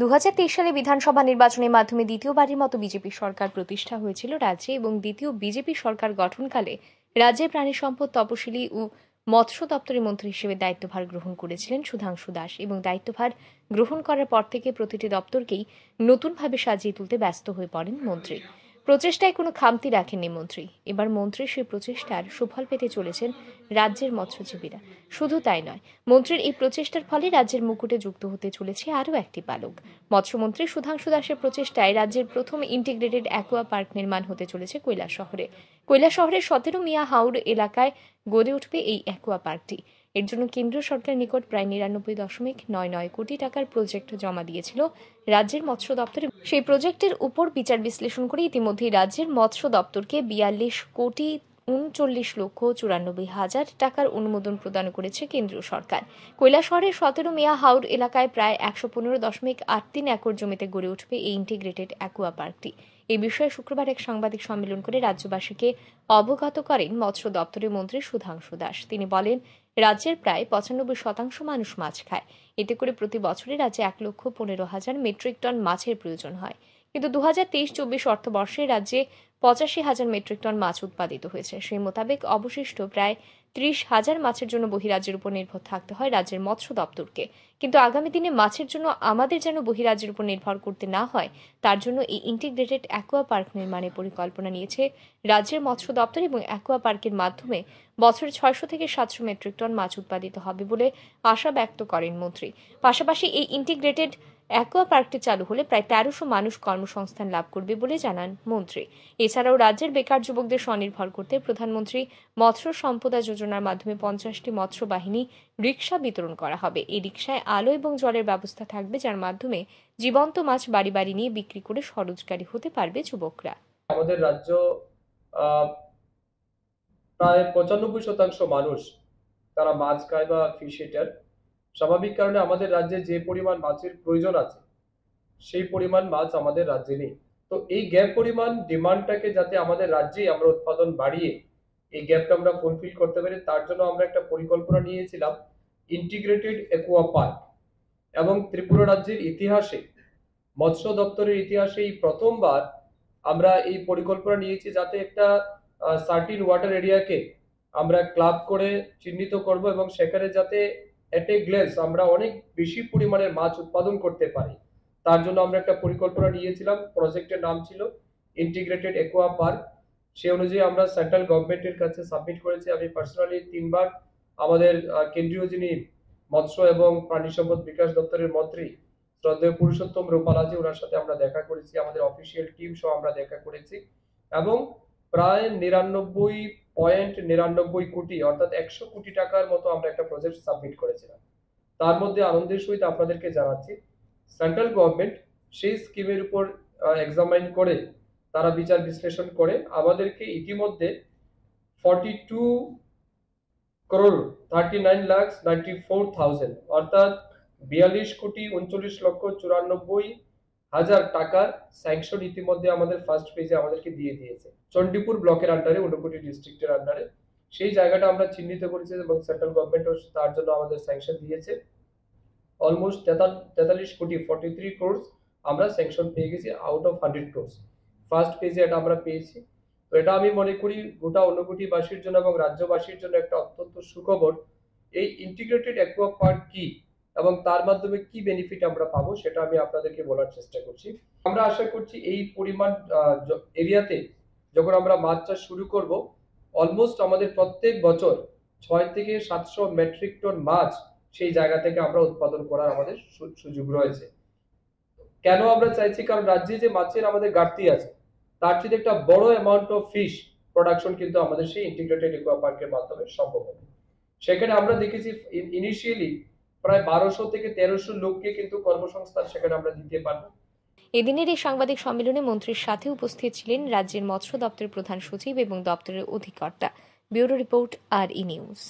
দু সালে বিধানসভা নির্বাচনের মাধ্যমে দ্বিতীয়বারের মতো বিজেপি সরকার প্রতিষ্ঠা হয়েছিল রাজ্যে এবং দ্বিতীয় বিজেপি সরকার গঠনকালে রাজ্যের প্রাণী সম্পদ তপশিলি ও মৎস্য দপ্তরের মন্ত্রী হিসেবে দায়িত্বভার গ্রহণ করেছিলেন সুধাংশু দাস এবং দায়িত্বভার গ্রহণ করার পর থেকে প্রতিটি দপ্তরকেই নতুনভাবে সাজিয়ে তুলতে ব্যস্ত হয়ে পড়েন মন্ত্রী প্রচেষ্টায় কোনো খামতি রাখেননি মন্ত্রী এবার মন্ত্রীর সেই প্রচেষ্টার সুফল পেতে চলেছেন রাজ্যের মৎস্যজীবীরা শুধু তাই নয় মন্ত্রীর এই প্রচেষ্টার ফলে রাজ্যের মুকুটে যুক্ত হতে চলেছে আরও একটি পালক মৎস্যমন্ত্রী সুধাংশু দাসের প্রচেষ্টায় রাজ্যের প্রথম ইন্টিগ্রেটেড অ্যাকোয়া পার্ক নির্মাণ হতে চলেছে কৈলা শহরে কৈলা শহরের সতেরো মিয়া হাউড় এলাকায় গড়ে উঠবে এই অ্যাকোয়া পার্কটি এর জন্য কেন্দ্রীয় সরকারের নিকট প্রায় নিরানব্বই দশমিক নয় নয় কোটি টাকার প্রজেক্ট জমা দিয়েছিল রাজ্যের মৎস্য দপ্তরে সেই প্রজেক্টের উপর বিচার বিশ্লেষণ করে ইতিমধ্যেই রাজ্যের মৎস্য দপ্তরকে বিয়াল্লিশ কোটি উনচল্লিশ লক্ষ চুরানব্বই হাজার টাকার অনুমোদন প্রদান করেছে কেন্দ্রীয় সরকার কৈলাসহরের সতেরো মিয়া হাউর এলাকায় প্রায় একশো পনেরো দশমিক আট তিন একর জমিতে গড়ে উঠবে এই ইন্টিগ্রেটেড অ্যাকুয়া পার্কটি এ বিষয়ে শুক্রবার এক সাংবাদিক সম্মেলন করে রাজ্যবাসীকে অবগত করেন মৎস্য দপ্তরের মন্ত্রী সুধাংশু দাস তিনি বলেন রাজ্যের প্রায় পঁচানব্বই শতাংশ মানুষ মাছ খায় এতে করে প্রতি বছরে রাজ্যে এক লক্ষ পনেরো হাজার মেট্রিক টন মাছের প্রয়োজন হয় কিন্তু দু হাজার তেইশ চব্বিশ অর্থবর্ষে রাজ্যে পঁচাশি হাজার মেট্রিক টন মাছ উৎপাদিত হয়েছে সেই মোতাবেক অবশিষ্ট প্রায় ত্রিশ হাজার মাছের জন্য বহিরাজ্যের উপর নির্ভর থাকতে হয় রাজ্যের মৎস্য দপ্তরকে কিন্তু আগামী দিনে মাছের জন্য আমাদের যেন বহিরাজ্যের উপর নির্ভর করতে না হয় তার জন্য এই ইন্টিগ্রেটেড অ্যাকোয়া পার্ক নির্মাণের পরিকল্পনা নিয়েছে রাজ্যের মৎস্য দপ্তর এবং অ্যাকোয়া পার্কের মাধ্যমে বছরে ছয়শো থেকে সাতশো মেট্রিক টন মাছ উৎপাদিত হবে বলে আশা ব্যক্ত করেন মন্ত্রী পাশাপাশি এই ইন্টিগ্রেটেড অ্যাকোয়া পার্কটি চালু হলে প্রায় তেরোশো মানুষ কর্মসংস্থান লাভ করবে বলে জানান মন্ত্রী এছাড়াও রাজ্যের বেকার যুবকদের স্বনির্ভর করতে প্রধানমন্ত্রী মৎস্য সম্পদা যোজনার মাধ্যমে পঞ্চাশটি মৎস্য বাহিনী রিক্সা বিতরণ করা হবে এই রিক্সায় আলো এবং জলের ব্যবস্থা থাকবে যার মাধ্যমে জীবন্ত মাছ বাড়ি বাড়ি নিয়ে বিক্রি করে স্বরোজগারী হতে পারবে যুবকরা আমাদের রাজ্য প্রায় পঁচানব্বই শতাংশ মানুষ তারা মাছ খায় বা ফিশ এটার স্বাভাবিক কারণে আমাদের রাজ্যে যে পরিমাণ মাছের প্রয়োজন আছে সেই পরিমাণ মাছ আমাদের রাজ্যে নেই তো এই গ্যাপ পরিমাণ ডিমান্ডটাকে যাতে আমাদের রাজ্যে আমরা উৎপাদন বাড়িয়ে এই গ্যাপটা আমরা ফুলফিল করতে পারি তার জন্য আমরা একটা পরিকল্পনা নিয়েছিলাম ইন্টিগ্রেটেড একুয়া পার্ক এবং ত্রিপুরা রাজ্যের ইতিহাসে মৎস্য দপ্তরের ইতিহাসে এই প্রথমবার আমরা এই পরিকল্পনা নিয়েছি যাতে একটা সার্টিন ওয়াটার এরিয়াকে আমরা ক্লাব করে চিহ্নিত করব এবং সেখানে যাতে অ্যাট এ আমরা অনেক বেশি পরিমাণের মাছ উৎপাদন করতে পারি তার জন্য আমরা একটা পরিকল্পনা নিয়েছিলাম প্রজেক্টের নাম ছিল ইন্টিগ্রেটেড একুয়া পার্ক সে অনুযায়ী আমরা সেন্ট্রাল গভর্নমেন্টের কাছে সাবমিট করেছি আমি পার্সোনালি তিনবার আমাদের কেন্দ্রীয় যিনি মৎস্য এবং প্রাণী সম্পদ বিকাশ দপ্তরের মন্ত্রী শ্রদ্ধেয় পুরুষোত্তম রূপালাজি ওনার সাথে আমরা দেখা করেছি আমাদের অফিসিয়াল টিম সহ আমরা দেখা করেছি এবং প্রায় নিরানব্বই পয়েন্ট নিরানব্বই কোটি অর্থাৎ একশো কোটি টাকার মতো আমরা একটা প্রজেক্ট সাবমিট করেছিলাম তার মধ্যে আনন্দের সহিত আপনাদেরকে জানাচ্ছি সেন্ট্রাল গভর্নমেন্ট সেই স্কিমের উপর এক্সামাইন করে তারা বিচার বিশ্লেষণ করে আমাদেরকে ইতিমধ্যে forty two crore thirty nine lakh ninety four thousand অর্থাৎ বিয়াল্লিশ কোটি উনচল্লিশ লক্ষ চুরানব্বই হাজার টাকার স্যাংশন ইতিমধ্যে আমাদের ফার্স্ট পেজে আমাদেরকে দিয়ে দিয়েছে চণ্ডীপুর ব্লকের আন্ডারে ঊনকোটি ডিস্ট্রিক্টের আন্ডারে সেই জায়গাটা আমরা চিহ্নিত করেছি এবং সেন্ট্রাল গভর্নমেন্ট তার জন্য আমাদের স্যাংশন দিয়েছে অলমোস্ট তেতাল্লিশ কোটি ফর্টি থ্রি ক্রোর্স আমরা স্যাংশন পেয়ে গেছি out of hundred crores first পেজে এটা আমরা পেয়েছি তো এটা আমি মনে করি গোটা অন্যকুটিবাসীর জন্য এবং রাজ্যবাসীর জন্য একটা অত্যন্ত সুখবর এই ইন্টিগ্রেটেড অ্যাকোয়া পার্ক কী এবং তার মাধ্যমে কি বেনিফিট আমরা পাবো সেটা আমি আপনাদেরকে বলার চেষ্টা করছি আমরা আশা করছি এই পরিমাণ এরিয়াতে যখন আমরা মাছ চাষ শুরু করব অলমোস্ট আমাদের প্রত্যেক বছর ছয় থেকে সাতশো মেট্রিক টন মাছ সেই জায়গা থেকে আমরা উৎপাদন করার আমাদের সুযোগ রয়েছে কেন আমরা চাইছি কারণ রাজ্যে যে মাছের আমাদের ঘাটতি আছে তার থেকে একটা বড় অ্যামাউন্ট অফ ফিশ প্রোডাকশন কিন্তু আমাদের সেই ইন্টিগ্রেটেড ইকোয়া পার্কের মাধ্যমে সম্ভব হবে সেখানে আমরা দেখেছি ইনিশিয়ালি প্রায় বারোশো থেকে তেরোশো লোককে কিন্তু কর্মসংস্থান সেখানে আমরা দিতে পারবো এদিনের এই সাংবাদিক সম্মেলনে মন্ত্রীর সাথে উপস্থিত ছিলেন রাজ্যের মৎস্য দপ্তরের প্রধান সচিব এবং দপ্তরের অধিকর্তা bureau report R E news